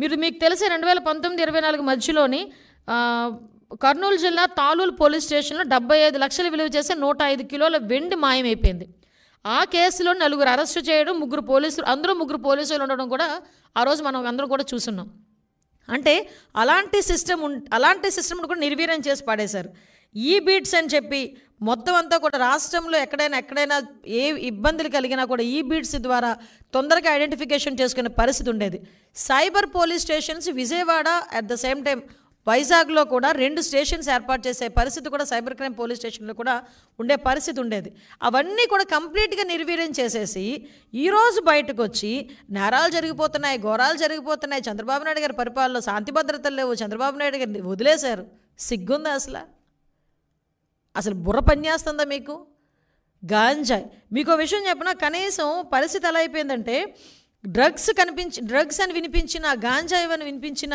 మీరు మీకు తెలిసే రెండు వేల పంతొమ్మిది ఇరవై నాలుగు మధ్యలోని కర్నూలు జిల్లా తాలూలు పోలీస్ స్టేషన్లో డెబ్బై ఐదు లక్షలు విలువ చేసే నూట ఐదు కిలోల వెండి మాయమైపోయింది ఆ కేసులో నలుగురు అరెస్టు చేయడం ముగ్గురు పోలీసులు అందరూ ముగ్గురు పోలీసులు ఉండడం కూడా ఆ రోజు మనం అందరం కూడా చూస్తున్నాం అంటే అలాంటి సిస్టమ్ అలాంటి సిస్టమ్ను కూడా నిర్వీర్యం చేసి పాడేశారు ఈ బీట్స్ అని చెప్పి మొత్తం అంతా కూడా రాష్ట్రంలో ఎక్కడైనా ఎక్కడైనా ఏ ఇబ్బందులు కలిగినా కూడా ఈ బీడ్స్ ద్వారా తొందరగా ఐడెంటిఫికేషన్ చేసుకునే పరిస్థితి ఉండేది cyber police stations Vijayawada at the same time వైజాగ్లో కూడా రెండు స్టేషన్స్ ఏర్పాటు చేసే పరిస్థితి కూడా సైబర్ క్రైమ్ పోలీస్ స్టేషన్లో కూడా ఉండే పరిస్థితి ఉండేది అవన్నీ కూడా కంప్లీట్గా నిర్వీర్యం చేసేసి ఈరోజు బయటకు వచ్చి నేరాలు జరిగిపోతున్నాయి ఘోరాలు జరిగిపోతున్నాయి చంద్రబాబు నాయుడు గారి పరిపాలనలో శాంతి భద్రతలు లేవు చంద్రబాబు నాయుడు గారిని వదిలేశారు సిగ్గుందా అసలు అసలు బుర్ర పనిచేస్తుందా మీకు గాంజాయ్ మీకు విషయం చెప్పిన కనీసం పరిస్థితి ఎలా అయిపోయిందంటే డ్రగ్స్ కనిపించి డ్రగ్స్ అని వినిపించిన గాంజాయి అని వినిపించిన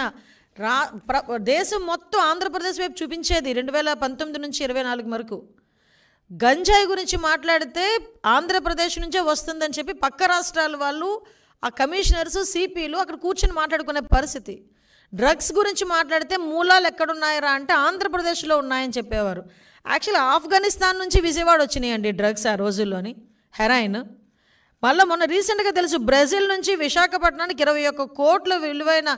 రా ప్ర దేశం మొత్తం ఆంధ్రప్రదేశ్ వైపు చూపించేది రెండు వేల పంతొమ్మిది నుంచి ఇరవై నాలుగు వరకు గంజాయి గురించి మాట్లాడితే ఆంధ్రప్రదేశ్ నుంచే వస్తుందని చెప్పి పక్క రాష్ట్రాల వాళ్ళు ఆ కమిషనర్స్ సిపిలు అక్కడ కూర్చొని మాట్లాడుకునే పరిస్థితి డ్రగ్స్ గురించి మాట్లాడితే మూలాలు ఎక్కడున్నాయరా అంటే ఆంధ్రప్రదేశ్లో ఉన్నాయని చెప్పేవారు యాక్చువల్లీ ఆఫ్ఘనిస్తాన్ నుంచి విజయవాడ వచ్చినాయండి డ్రగ్స్ ఆ రోజుల్లోని హెరాయిన్ మళ్ళీ మొన్న రీసెంట్గా తెలుసు బ్రెజిల్ నుంచి విశాఖపట్నానికి ఇరవై ఒక్క కోట్ల విలువైన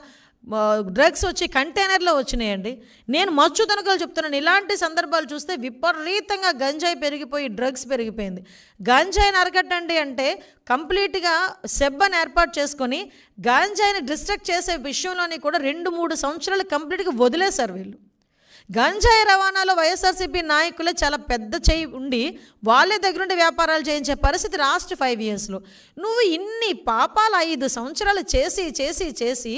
డ్రగ్స్ వచ్చి కంటైనర్లో వచ్చినాయండి నేను మచ్చు తనుకలు చెప్తున్నాను ఇలాంటి సందర్భాలు చూస్తే విపరీతంగా గంజాయి పెరిగిపోయి డ్రగ్స్ పెరిగిపోయింది గంజాయిని అరగట్టండి అంటే కంప్లీట్గా సెబ్బని ఏర్పాటు చేసుకొని గంజాయిని డిస్ట్రక్ట్ చేసే విషయంలోని కూడా రెండు మూడు సంవత్సరాలు కంప్లీట్గా వదిలేశారు వీళ్ళు గంజాయి రవాణాలో వైఎస్ఆర్సీపీ నాయకులే చాలా పెద్ద చేయి ఉండి వాళ్ళే దగ్గరుండి వ్యాపారాలు చేయించే పరిస్థితి లాస్ట్ ఫైవ్ ఇయర్స్లో నువ్వు ఇన్ని పాపాలు ఐదు సంవత్సరాలు చేసి చేసి చేసి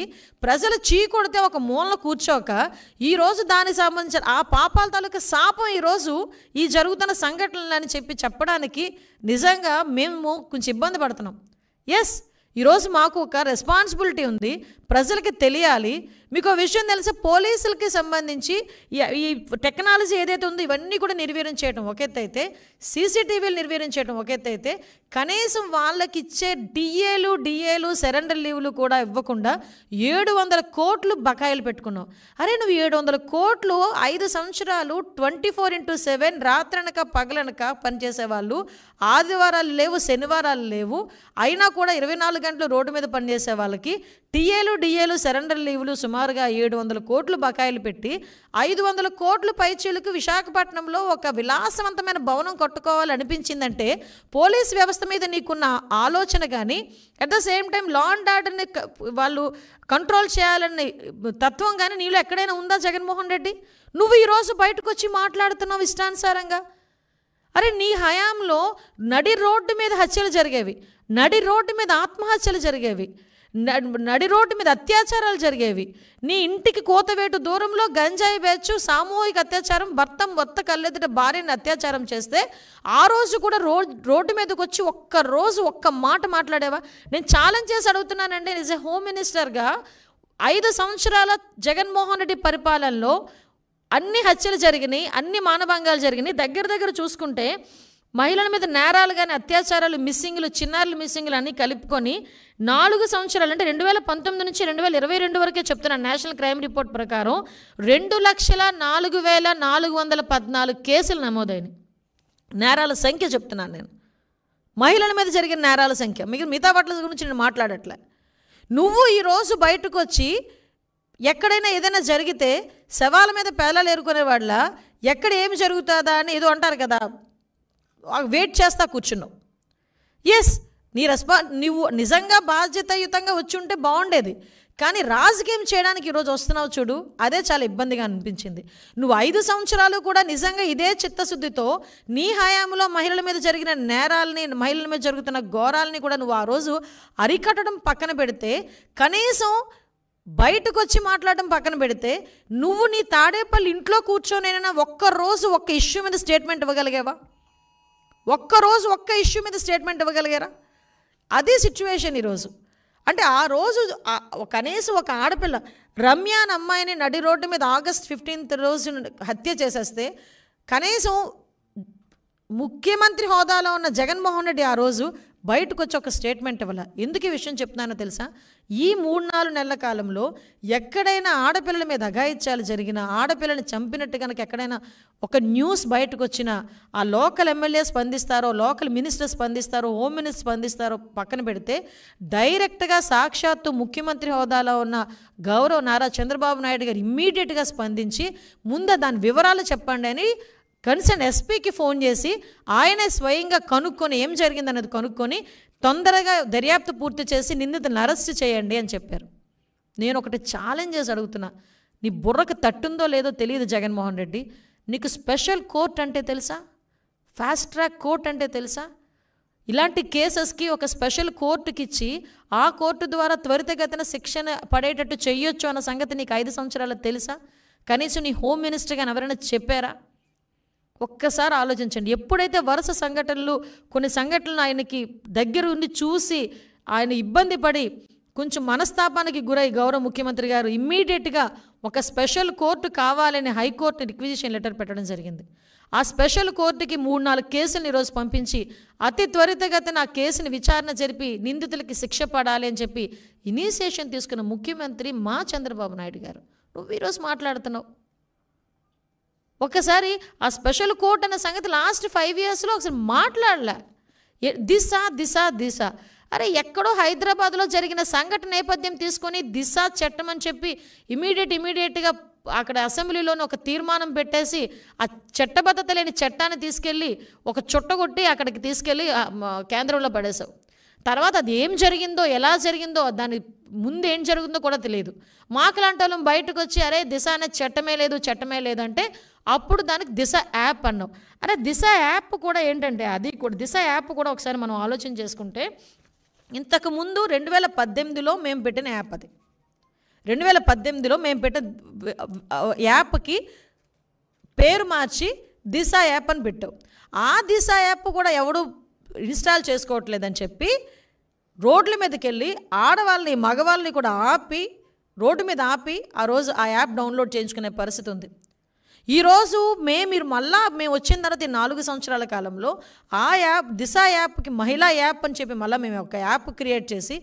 ప్రజలు చీకొడితే ఒక మూలన కూర్చోక ఈరోజు దానికి సంబంధించిన ఆ పాపాల తాలూకా శాపం ఈరోజు ఈ జరుగుతున్న సంఘటనలు అని చెప్పి చెప్పడానికి నిజంగా మేము కొంచెం ఇబ్బంది పడుతున్నాం ఎస్ ఈరోజు మాకు ఒక రెస్పాన్సిబిలిటీ ఉంది ప్రజలకి తెలియాలి మీకు విషయం తెలిసి పోలీసులకి సంబంధించి ఈ టెక్నాలజీ ఏదైతే ఉందో ఇవన్నీ కూడా నిర్వీర్యం చేయడం ఒక అయితే సీసీటీవీలు నిర్వీర్యం చేయడం ఒక అయితే కనీసం వాళ్ళకి ఇచ్చే డిఏలు డిఏలు సరెండర్ లీవ్లు కూడా ఇవ్వకుండా ఏడు వందల కోట్లు బకాయిలు పెట్టుకున్నావు అరే నువ్వు ఏడు వందల కోట్లు ఐదు సంవత్సరాలు ట్వంటీ ఫోర్ ఇంటూ సెవెన్ రాత్రనక పగలనక పనిచేసేవాళ్ళు ఆదివారాలు లేవు శనివారాలు లేవు అయినా కూడా ఇరవై నాలుగు గంటలు రోడ్డు మీద పనిచేసే వాళ్ళకి టీఏలు డిఏలు సరెండర్ లీవ్లు సుమారుగా ఏడు వందల కోట్లు బకాయిలు పెట్టి ఐదు వందల కోట్లు పైచీలకు విశాఖపట్నంలో ఒక విలాసవంతమైన భవనం కట్టుకోవాలనిపించిందంటే పోలీస్ వ్యవస్థ మీద నీకున్న ఆలోచన కానీ at the same time law and ఆర్డర్ని వాళ్ళు కంట్రోల్ చేయాలని తత్వం కానీ నీళ్ళు ఎక్కడైనా ఉందా జగన్మోహన్ రెడ్డి నువ్వు ఈరోజు బయటకు వచ్చి మాట్లాడుతున్నావు ఇష్టానుసారంగా అరే నీ హయాంలో నడి రోడ్డు మీద హత్యలు జరిగేవి నడి రోడ్డు మీద ఆత్మహత్యలు జరిగేవి నడి రోడ్డు మీద అత్యాచారాలు జరిగేవి నీ ఇంటికి కోతవేటు దూరంలో గంజాయి వేచు సామూహిక అత్యాచారం భర్త మొత్త కల్లెదుట భార్యని అత్యాచారం చేస్తే ఆ రోజు కూడా రో రోడ్డు మీదకి వచ్చి ఒక్క రోజు ఒక్క మాట మాట్లాడేవా నేను ఛాలెంజ్ చేసి అడుగుతున్నానండి నిజ హోమ్ మినిస్టర్గా ఐదు సంవత్సరాల జగన్మోహన్ రెడ్డి పరిపాలనలో అన్ని హత్యలు జరిగినాయి అన్ని మానభంగాలు జరిగినాయి దగ్గర దగ్గర చూసుకుంటే మహిళల మీద నేరాలు కానీ అత్యాచారాలు మిస్సింగ్లు చిన్నారులు మిస్సింగ్లు అన్నీ కలుపుకొని నాలుగు సంవత్సరాలు అంటే రెండు వేల పంతొమ్మిది నుంచి రెండు వేల ఇరవై రెండు వరకే చెప్తున్నాను నేషనల్ క్రైమ్ రిపోర్ట్ ప్రకారం రెండు లక్షల నాలుగు వేల నాలుగు వందల పద్నాలుగు కేసులు నమోదైనవి నేరాల సంఖ్య చెప్తున్నాను నేను మహిళల మీద జరిగిన నేరాల సంఖ్య మీకు మిగతా వాటి గురించి నేను మాట్లాడట్లే నువ్వు ఈరోజు బయటకు వచ్చి ఎక్కడైనా ఏదైనా జరిగితే శవాల మీద పేలాలు వాళ్ళ ఎక్కడ ఏమి జరుగుతుందా అని ఏదో అంటారు కదా వెయిట్ చేస్తా కూర్చున్నావు ఎస్ నీ రెస్పా నువ్వు నిజంగా బాధ్యతయుతంగా వచ్చి ఉంటే బాగుండేది కానీ రాజకీయం చేయడానికి ఈరోజు వస్తున్నావు చూడు అదే చాలా ఇబ్బందిగా అనిపించింది నువ్వు ఐదు సంవత్సరాలు కూడా నిజంగా ఇదే చిత్తశుద్ధితో నీ హయాంలో మహిళల మీద జరిగిన నేరాలని మహిళల మీద జరుగుతున్న ఘోరాలని కూడా నువ్వు ఆ రోజు అరికట్టడం పక్కన పెడితే కనీసం బయటకు వచ్చి మాట్లాడడం పక్కన పెడితే నువ్వు నీ తాడేపల్లి ఇంట్లో కూర్చొని ఒక్క రోజు ఒక్క ఇష్యూ మీద స్టేట్మెంట్ ఇవ్వగలిగావా ఒక్కరోజు ఒక్క ఇష్యూ మీద స్టేట్మెంట్ ఇవ్వగలిగారా అదే సిచ్యువేషన్ ఈరోజు అంటే ఆ రోజు కనీసం ఒక ఆడపిల్ల రమ్య అని అమ్మాయిని నడి రోడ్డు మీద ఆగస్ట్ ఫిఫ్టీన్త్ రోజు హత్య చేసేస్తే కనీసం ముఖ్యమంత్రి హోదాలో ఉన్న జగన్మోహన్ రెడ్డి ఆ రోజు బయటకు వచ్చి ఒక స్టేట్మెంట్ ఇవ్వాల ఎందుకు ఈ విషయం చెప్తున్నానో తెలుసా ఈ మూడు నాలుగు నెలల కాలంలో ఎక్కడైనా ఆడపిల్లల మీద అఘాయిత్యాలు జరిగిన ఆడపిల్లని చంపినట్టు కనుక ఎక్కడైనా ఒక న్యూస్ బయటకు వచ్చినా ఆ లోకల్ ఎమ్మెల్యే స్పందిస్తారో లోకల్ మినిస్టర్ స్పందిస్తారో హోమ్ మినిస్టర్ స్పందిస్తారో పక్కన పెడితే డైరెక్ట్గా సాక్షాత్తు ముఖ్యమంత్రి హోదాలో ఉన్న గౌరవ్ నారా చంద్రబాబు నాయుడు గారు ఇమ్మీడియట్గా స్పందించి ముందు దాని వివరాలు చెప్పండి అని కనీసం ఎస్పీకి ఫోన్ చేసి ఆయనే స్వయంగా కనుక్కొని ఏం జరిగిందన్నది కనుక్కొని తొందరగా దర్యాప్తు పూర్తి చేసి నిందితను అరెస్ట్ చేయండి అని చెప్పారు నేను ఒకటి ఛాలెంజ్ చేసి అడుగుతున్నా నీ బుర్రకు తట్టుందో లేదో తెలియదు జగన్మోహన్ రెడ్డి నీకు స్పెషల్ కోర్ట్ అంటే తెలుసా ఫాస్ట్ ట్రాక్ కోర్ట్ అంటే తెలుసా ఇలాంటి కేసెస్కి ఒక స్పెషల్ కోర్టుకి ఇచ్చి ఆ కోర్టు ద్వారా త్వరితగతిన శిక్షణ పడేటట్టు చేయొచ్చు అన్న సంగతి నీకు ఐదు సంవత్సరాలు తెలుసా కనీసం నీ హోమ్ మినిస్టర్ కానీ ఎవరైనా చెప్పారా ఒక్కసారి ఆలోచించండి ఎప్పుడైతే వరుస సంఘటనలు కొన్ని సంఘటనలు ఆయనకి దగ్గర ఉండి చూసి ఆయన ఇబ్బంది పడి కొంచెం మనస్తాపానికి గురై గౌరవ ముఖ్యమంత్రి గారు ఇమ్మీడియట్గా ఒక స్పెషల్ కోర్టు కావాలని హైకోర్టు రిక్విజిషన్ లెటర్ పెట్టడం జరిగింది ఆ స్పెషల్ కోర్టుకి మూడు నాలుగు కేసులను ఈరోజు పంపించి అతి త్వరితగతిన ఆ కేసుని విచారణ జరిపి నిందితులకి శిక్ష పడాలి అని చెప్పి ఇనీషియేషన్ తీసుకున్న ముఖ్యమంత్రి మా చంద్రబాబు నాయుడు గారు నువ్వు ఈరోజు మాట్లాడుతున్నావు ఒకసారి ఆ స్పెషల్ కోర్ట్ అన్న సంగతి లాస్ట్ ఫైవ్ ఇయర్స్లో ఒకసారి మాట్లాడలే దిశ దిశ దిశ అరే ఎక్కడో హైదరాబాద్లో జరిగిన సంఘటన నేపథ్యం తీసుకొని దిశ చట్టం అని చెప్పి ఇమీడియట్ ఇమీడియట్గా అక్కడ అసెంబ్లీలోనే ఒక తీర్మానం పెట్టేసి ఆ చట్టబద్ధత లేని చట్టాన్ని తీసుకెళ్ళి ఒక చుట్ట కొట్టి అక్కడికి తీసుకెళ్ళి కేంద్రంలో పడేశావు తర్వాత అది ఏం జరిగిందో ఎలా జరిగిందో దాని ముందు ఏం జరిగిందో కూడా తెలియదు మాకు లాంటి వాళ్ళం బయటకు వచ్చి అరే దిశ అనే చట్టమే లేదు చట్టమే లేదంటే అప్పుడు దానికి దిశ యాప్ అన్నావు అరే దిశ యాప్ కూడా ఏంటంటే అది కూడా దిశ యాప్ కూడా ఒకసారి మనం ఆలోచన చేసుకుంటే ఇంతకుముందు రెండు వేల పద్దెనిమిదిలో మేము పెట్టిన యాప్ అది రెండు వేల పద్దెనిమిదిలో మేము పెట్టిన యాప్కి పేరు మార్చి దిశ యాప్ అని పెట్టావు ఆ దిశ యాప్ కూడా ఎవడు ఇన్స్టాల్ చేసుకోవట్లేదని చెప్పి రోడ్ల మీదకి వెళ్ళి ఆడవాళ్ళని మగవాళ్ళని కూడా ఆపి రోడ్డు మీద ఆపి ఆ రోజు ఆ యాప్ డౌన్లోడ్ చేయించుకునే పరిస్థితి ఉంది ఈరోజు మే మీరు మళ్ళా మేము వచ్చిన తర్వాత నాలుగు సంవత్సరాల కాలంలో ఆ యాప్ దిశ యాప్కి మహిళా యాప్ అని చెప్పి మళ్ళీ మేము ఒక యాప్ క్రియేట్ చేసి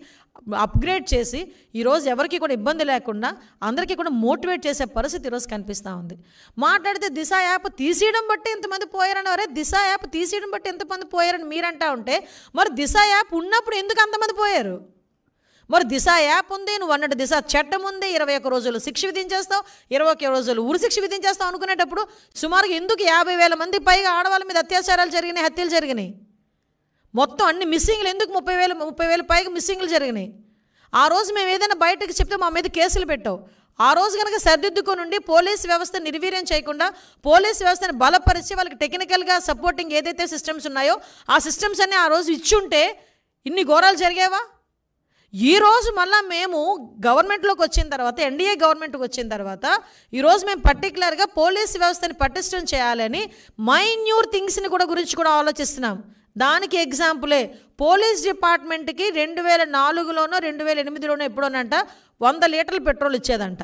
అప్గ్రేడ్ చేసి ఈరోజు ఎవరికి కూడా ఇబ్బంది లేకుండా అందరికీ కూడా మోటివేట్ చేసే పరిస్థితి ఈరోజు కనిపిస్తూ ఉంది మాట్లాడితే దిశ యాప్ తీసేయడం బట్టి ఇంతమంది పోయారని అరే దిశ యాప్ తీసేయడం బట్టి ఎంతమంది పోయారని మీరంటా ఉంటే మరి దిశ యాప్ ఉన్నప్పుడు ఎందుకు అంతమంది పోయారు మరి దిశ యాప్ ఉంది నువ్వు అన్నట్టు దిశ చట్టం ఉంది ఇరవై ఒక్క రోజులు శిక్ష విధించేస్తావు ఇరవై ఒక్క రోజులు ఉరి శిక్ష విధించేస్తావు అనుకునేటప్పుడు సుమారుగా ఎందుకు యాభై వేల మంది పైగా ఆడవాళ్ళ మీద అత్యాచారాలు జరిగినాయి హత్యలు జరిగినాయి మొత్తం అన్ని మిస్సింగ్లు ఎందుకు ముప్పై వేలు ముప్పై వేల పైగా మిస్సింగ్లు జరిగినాయి ఆ రోజు మేము ఏదైనా బయటకు చెప్తే మా మీద కేసులు పెట్టావు ఆ రోజు కనుక సరిదిద్దుకొని ఉండి పోలీస్ వ్యవస్థ నిర్వీర్యం చేయకుండా పోలీస్ వ్యవస్థను బలపరిచి వాళ్ళకి టెక్నికల్గా సపోర్టింగ్ ఏదైతే సిస్టమ్స్ ఉన్నాయో ఆ సిస్టమ్స్ అన్నీ ఆ రోజు ఇచ్చుంటే ఇన్ని ఘోరాలు జరిగేవా ఈరోజు మళ్ళీ మేము గవర్నమెంట్లోకి వచ్చిన తర్వాత ఎన్డీఏ గవర్నమెంట్కి వచ్చిన తర్వాత ఈరోజు మేము పర్టికులర్గా పోలీస్ వ్యవస్థని పటిష్టం చేయాలని మైన్యూర్ థింగ్స్ని కూడా గురించి కూడా ఆలోచిస్తున్నాం దానికి ఎగ్జాంపులే పోలీస్ డిపార్ట్మెంట్కి రెండు వేల నాలుగులోనో రెండు వేల ఎనిమిదిలోనో ఎప్పుడోనంట వంద లీటర్ల పెట్రోల్ ఇచ్చేదంట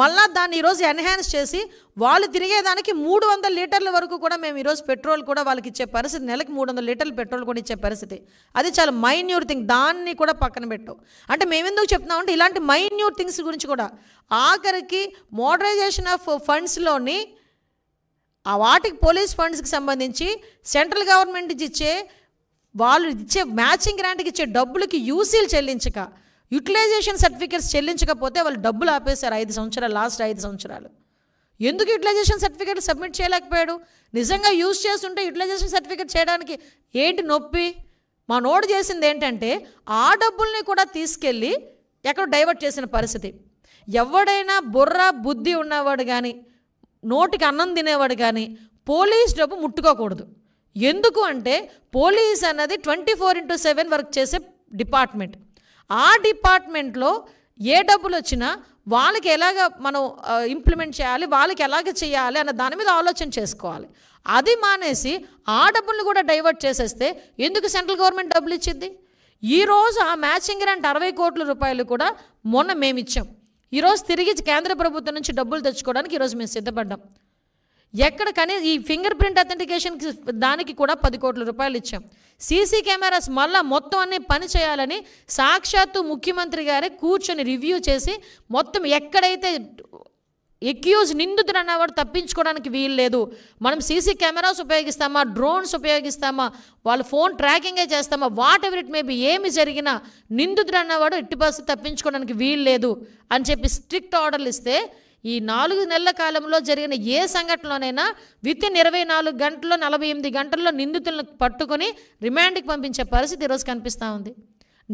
మళ్ళా దాన్ని ఈరోజు ఎన్హాన్స్ చేసి వాళ్ళు తిరిగేదానికి మూడు వందల లీటర్ల వరకు కూడా మేము ఈరోజు పెట్రోల్ కూడా వాళ్ళకి ఇచ్చే పరిస్థితి నెలకి మూడు వందల లీటర్లు పెట్రోల్ కూడా ఇచ్చే పరిస్థితి అది చాలా మైన్యూర్ థింగ్ దాన్ని కూడా పక్కన పెట్టు అంటే మేము ఎందుకు చెప్తున్నామంటే ఇలాంటి మైన్యూర్ థింగ్స్ గురించి కూడా ఆఖరికి మోడరైజేషన్ ఆఫ్ ఫండ్స్లోని ఆ వాటికి పోలీస్ ఫండ్స్కి సంబంధించి సెంట్రల్ గవర్నమెంట్ ఇచ్చే వాళ్ళు ఇచ్చే మ్యాచింగ్ గ్రాంట్కి ఇచ్చే డబ్బులకి యూసీలు చెల్లించక యూటిలైజేషన్ సర్టిఫికేట్స్ చెల్లించకపోతే వాళ్ళు డబ్బులు ఆపేశారు ఐదు సంవత్సరాలు లాస్ట్ ఐదు సంవత్సరాలు ఎందుకు యూటిలైజేషన్ సర్టిఫికేట్ సబ్మిట్ చేయలేకపోయాడు నిజంగా యూజ్ చేస్తుంటే యూటిలైజేషన్ సర్టిఫికేట్ చేయడానికి ఏంటి నొప్పి మా నోడు చేసింది ఏంటంటే ఆ డబ్బుల్ని కూడా తీసుకెళ్ళి ఎక్కడ డైవర్ట్ చేసిన పరిస్థితి ఎవడైనా బుర్ర బుద్ధి ఉన్నవాడు కానీ నోటికి అన్నం తినేవాడు కానీ పోలీస్ డబ్బు ముట్టుకోకూడదు ఎందుకు అంటే పోలీస్ అన్నది twenty four into seven work చేసే డిపార్ట్మెంట్ ఆ డిపార్ట్మెంట్లో ఏ డబ్బులు వచ్చినా వాళ్ళకి ఎలాగ మనం ఇంప్లిమెంట్ చేయాలి వాళ్ళకి ఎలాగ చేయాలి అన్న దాని మీద ఆలోచన చేసుకోవాలి అది మానేసి ఆ డబ్బులను కూడా డైవర్ట్ చేసేస్తే ఎందుకు సెంట్రల్ గవర్నమెంట్ డబ్బులు ఇచ్చింది ఈరోజు ఆ మ్యాచింగ్ గ్రాంట్ అరవై కోట్ల రూపాయలు కూడా మొన్న మేము ఇచ్చాం ఈరోజు తిరిగి కేంద్ర ప్రభుత్వం నుంచి డబ్బులు తెచ్చుకోవడానికి ఈరోజు మేము సిద్ధపడ్డాం ఎక్కడ కనీసం ఈ ఫింగర్ ప్రింట్ అథెంటికేషన్కి దానికి కూడా పది కోట్ల రూపాయలు ఇచ్చాం సీసీ కెమెరాస్ మళ్ళీ మొత్తం అన్ని పని చేయాలని సాక్షాత్తు ముఖ్యమంత్రి గారే కూర్చొని రివ్యూ చేసి మొత్తం ఎక్కడైతే ఎక్యూజ్ నిందితుడు అన్నవాడు తప్పించుకోవడానికి వీలు లేదు మనం సీసీ కెమెరాస్ ఉపయోగిస్తామా డ్రోన్స్ ఉపయోగిస్తామా వాళ్ళ ఫోన్ ట్రాకింగే చేస్తామా వాట్ ఎవర్ ఇట్ మేబీ ఏమి జరిగినా నిందితుడు అన్నవాడు ఎట్టి పరిస్థితి తప్పించుకోవడానికి వీలు లేదు అని చెప్పి స్ట్రిక్ట్ ఆర్డర్లు ఇస్తే ఈ నాలుగు నెలల కాలంలో జరిగిన ఏ సంఘటనలోనైనా విత్ ఇన్ ఇరవై నాలుగు గంటల్లో నలభై ఎనిమిది గంటల్లో నిందితులను పట్టుకొని రిమాండ్కి పంపించే పరిస్థితి ఈరోజు కనిపిస్తూ ఉంది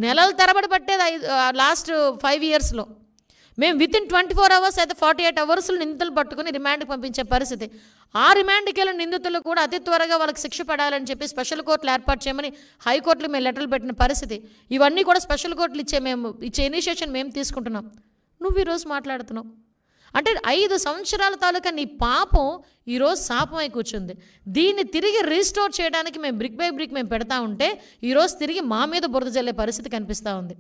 నెలల తరబడి పట్టేది ఐదు లాస్ట్ ఫైవ్ ఇయర్స్లో మేము within twenty four hours అయితే ఫార్టీ ఎయిట్ అవర్స్లో నిందితులు పట్టుకుని రిమాండ్కి పంపించే పరిస్థితి ఆ రిమాండ్కి వెళ్ళిన నిందితులు కూడా అతి త్వరగా వాళ్ళకి శిక్ష పడాలని చెప్పి స్పెషల్ కోర్టులు ఏర్పాటు చేయమని హైకోర్టులు మేము లెటర్లు పెట్టిన పరిస్థితి ఇవన్నీ కూడా స్పెషల్ కోర్టులు ఇచ్చే మేము ఇచ్చే ఇనిషియేషన్ మేము తీసుకుంటున్నాం నువ్వు ఈరోజు మాట్లాడుతున్నావు అంటే ఐదు సంవత్సరాల తాలూకా నీ పాపం ఈరోజు శాపమై కూర్చుంది దీన్ని తిరిగి రీస్టోర్ చేయడానికి మేము బ్రిక్ బై బ్రిక్ మేము పెడతా ఉంటే ఈరోజు తిరిగి మా మీద బురద జల్లే పరిస్థితి కనిపిస్తూ ఉంది